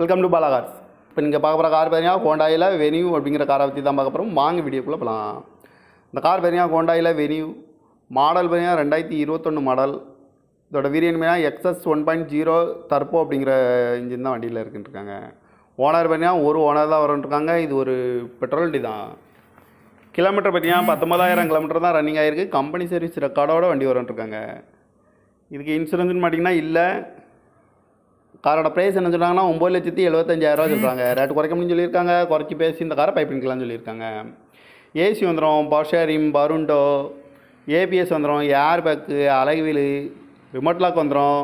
welcome to Bala cars இப்போ நீங்கள் பார்க்க போகிற கார் பார்த்தீங்கன்னா ஹோண்டாயில் வெனியூ அப்படிங்கிற காரை பற்றி தான் பார்க்க போகிறோம் வாங்க வீடியோக்குள்ளே போகலாம் இந்த கார் பார்த்தீங்கன்னா ஹோண்டாயில் வெனியூ மாடல் பார்த்தீங்கன்னா ரெண்டாயிரத்தி இருபத்தொன்று மாடல் இதோட வீரியன் பார்த்தீங்கன்னா எக்ஸஸ் ஒன் பாயிண்ட் ஜீரோ தர்போ அப்படிங்கிற இன்ஜின் தான் வண்டியில் இருக்குன்ட்டுருக்காங்க ஓனர் பார்த்தீங்கன்னா ஒரு ஓனர் தான் வரன்ட்டுருக்காங்க இது ஒரு பெட்ரோல் வண்டி தான் கிலோமீட்டர் பார்த்தீங்கன்னா பத்தொம்பதாயிரம் கிலோமீட்டர் தான் ரன்னிங் ஆகிருக்கு கம்பெனி சர்வீஸ் ரெக்கார்டோட வண்டி வரன்ட்ருக்காங்க இதுக்கு இன்சூரன்ஸ்னு பார்த்தீங்கன்னா இல்லை காரோட ப்ரைஸ் என்ன சொல்கிறாங்கன்னா ஒம்பது லட்சத்தி எழுபத்தஞ்சாயிரரூவா சொல்கிறாங்க ரேட்டு குறைக்க முடியும்னு சொல்லியிருக்காங்க குறைச்சி பேசி இந்த காரை பைப்பிங்கலாம் சொல்லியிருக்காங்க ஏசி வந்துடும் பவர்ஷேரிங் பருண்டோ ஏபிஎஸ் வந்துடும் air bag alloy wheel remote lock வந்துடும்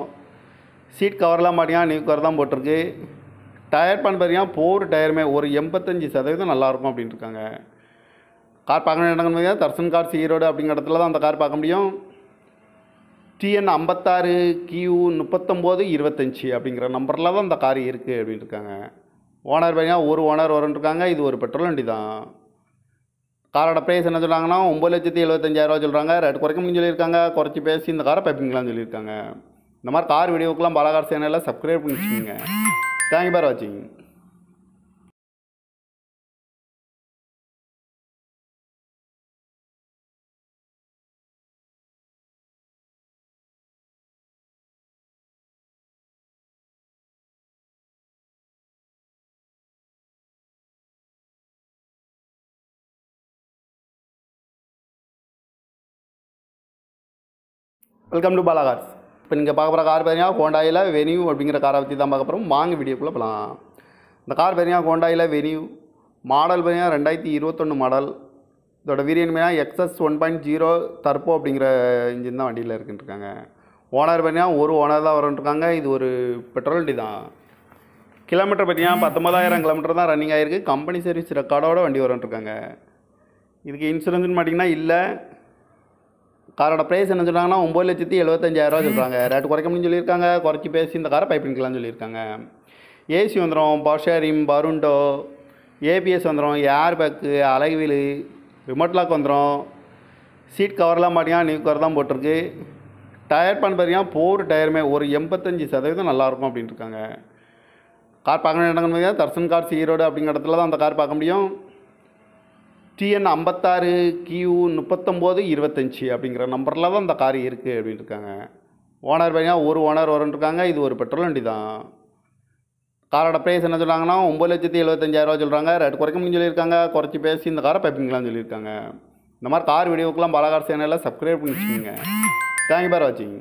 சீட் கவர்லாம் பார்த்தீங்கன்னா நியூ கவர் தான் போட்டிருக்கு டயர் பண்ண பார்த்தீங்கன்னா போர் டயருமே ஒரு எண்பத்தஞ்சு சதவீதம் நல்லாயிருக்கும் அப்படின்ட்டுருக்காங்க கார் பார்க்கணும் இடங்கள் பார்த்தீங்கன்னா தர்சன் கார் சீரோடு அப்படிங்கிற இடத்துல தான் அந்த கார் பார்க்க முடியும் டிஎன் ஐம்பத்தாறு கியூ முப்பத்தொம்போது இருபத்தஞ்சி அப்படிங்கிற நம்பரில் தான் இந்த கார் இருக்குது இருக்காங்க ஓனர் பார்த்தீங்கன்னா ஒரு ஓனர் இருக்காங்க இது ஒரு பெட்ரோல் வண்டி தான் காரோட ப்ரைஸ் என்ன சொல்கிறாங்கன்னா ஒம்பது லட்சத்தி எழுபத்தஞ்சாயிரரூவா சொல்கிறாங்க ரேட் குறைக்க முடியும் சொல்லியிருக்காங்க குறைச்சி பேசி இந்த காரை பைப்பிங்களான்னு சொல்லியிருக்காங்க இந்த மாதிரி கார் வீடியோக்கெலாம் பலகார் சேனலில் சப்ஸ்கிரைப் பண்ணி வச்சுக்கோங்க தேங்க்யூ பார் வாட்சிங் வெல்கம் டு பாலா கார்ஸ் இப்போ நீங்கள் பார்க்க போகிற கார் பெரியா ஹோண்டாயில் வெனியூ அப்படிங்கிற காரை பற்றி தான் பார்க்க போகிறோம் வாங்க வீடியோக்குள்ளே போகலாம் இந்த கார் பெரியா ஹோண்டாயில் வெனியூ மாடல் பார்த்தீங்கன்னா ரெண்டாயிரத்தி இருபத்தொன்று மாடல் இதோட வீரியன் பார்த்தீங்கன்னா எக்ஸஸ் ஒன் பாயிண்ட் ஜீரோ தர்போ அப்படிங்கிற இன்ஜின் தான் வண்டியில் இருக்குன்ட்டுருக்காங்க ஓனர் பார்த்தீங்கன்னா ஒரு ஓனர் தான் வரன்ட்டுருக்காங்க இது ஒரு பெட்ரோல் வண்டி தான் கிலோமீட்டர் பார்த்தீங்கன்னா பத்தொம்பதாயிரம் கிலோமீட்டர் தான் ரன்னிங் ஆகிருக்கு கம்பெனி சர்வீஸ் ரெக்கார்டோட வண்டி வரன்ட்ருக்காங்க இதுக்கு இன்சூரன்ஸ்னு பார்த்தீங்கன்னா இல்லை காரோட ப்ரைஸ் என்ன சொல்கிறாங்கன்னா ஒம்பது லட்சத்தி எழுபத்தஞ்சாயிரரூவா சொல்கிறாங்க ரேட்டு குறைக்க முடியும்னு சொல்லியிருக்காங்க குறைச்சி பேசி இந்த காரை பைப் பண்ணிக்கலாம்னு சொல்லியிருக்காங்க ஏசி வந்துடும் பவர்ஷேரிங் பருண்டோ ஏபிஎஸ் வந்துடும் ஏர் பேக்கு அலகுவீல் ரிமோட் லாக் வந்துடும் சீட் கவர்லாம் பார்த்தீங்கன்னா நியூ கவர் தான் போட்டிருக்கு டயர் பண்ண பார்த்தீங்கன்னா போர் டயருமே ஒரு எண்பத்தஞ்சு சதவீதம் நல்லாயிருக்கும் அப்படின்ட்டுருக்காங்க கார் பார்க்கணும் இடங்கள் பார்த்தீங்கன்னா தர்சன் கார்ஸ் ஈரோடு அப்படிங்கிற இடத்துல தான் அந்த கார் பார்க்க முடியும் டிஎன் ஐம்பத்தாறு கியூ முப்பத்தொம்போது இருபத்தஞ்சி அப்படிங்கிற நம்பரில் தான் இந்த கார் இருக்குது அப்படின்னு இருக்காங்க ஓனர் பார்த்தீங்கன்னா ஒரு ஓனர் வரன்ட்ருக்காங்க இது ஒரு பெட்ரோல் வண்டி தான் காரோட ப்ரைஸ் என்ன சொல்கிறாங்கன்னா ஒம்பது லட்சத்தி எழுபத்தஞ்சாயிரரூவா சொல்கிறாங்க ரெட் குறைக்க முடியும்னு சொல்லியிருக்காங்க குறைச்சி பேசி இந்த காரை பைப்பிங்களான்னு சொல்லியிருக்காங்க இந்த மாதிரி கார் வீடியோக்கெலாம் பலகார் சேனலில் சப்ஸ்கிரைப் பண்ணி வச்சுக்கோங்க தேங்க்யூ பார் வாட்சிங்